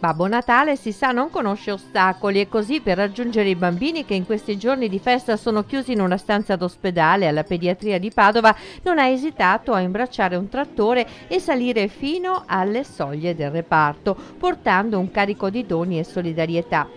Babbo Natale si sa non conosce ostacoli e così per raggiungere i bambini che in questi giorni di festa sono chiusi in una stanza d'ospedale alla pediatria di Padova non ha esitato a imbracciare un trattore e salire fino alle soglie del reparto portando un carico di doni e solidarietà.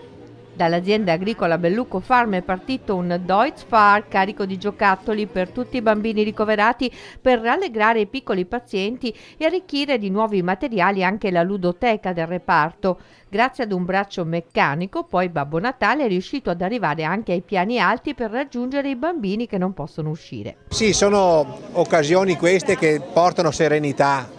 Dall'azienda agricola Bellucco Farm è partito un Deutz Fahr carico di giocattoli per tutti i bambini ricoverati per rallegrare i piccoli pazienti e arricchire di nuovi materiali anche la ludoteca del reparto. Grazie ad un braccio meccanico, poi Babbo Natale è riuscito ad arrivare anche ai piani alti per raggiungere i bambini che non possono uscire. Sì, sono occasioni queste che portano serenità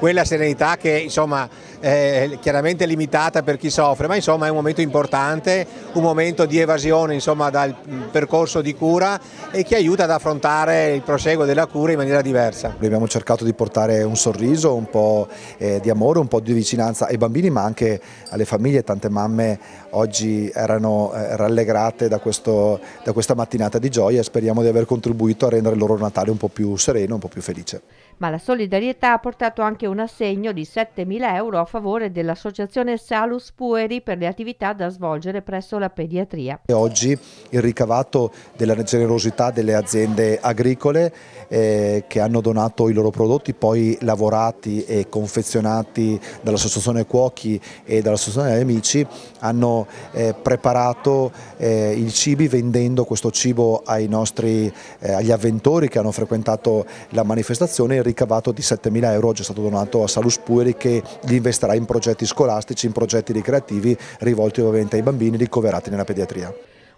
quella serenità che insomma è chiaramente limitata per chi soffre, ma insomma è un momento importante, un momento di evasione insomma, dal percorso di cura e che aiuta ad affrontare il proseguo della cura in maniera diversa. abbiamo cercato di portare un sorriso, un po' eh, di amore, un po' di vicinanza ai bambini ma anche alle famiglie, tante mamme oggi erano eh, rallegrate da, questo, da questa mattinata di gioia e speriamo di aver contribuito a rendere il loro Natale un po' più sereno, un po' più felice ma la solidarietà ha portato anche un assegno di 7.000 euro a favore dell'associazione Salus Pueri per le attività da svolgere presso la pediatria. Oggi il ricavato della generosità delle aziende agricole eh, che hanno donato i loro prodotti poi lavorati e confezionati dall'associazione Cuochi e dall'associazione Amici hanno eh, preparato eh, i cibi vendendo questo cibo nostri, eh, agli avventori che hanno frequentato la manifestazione e ricavato di 7.000 euro oggi è stato donato a Salus Pueri che li investirà in progetti scolastici, in progetti ricreativi rivolti ovviamente ai bambini ricoverati nella pediatria.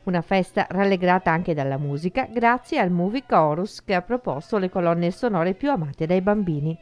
Una festa rallegrata anche dalla musica grazie al Movie Chorus che ha proposto le colonne sonore più amate dai bambini.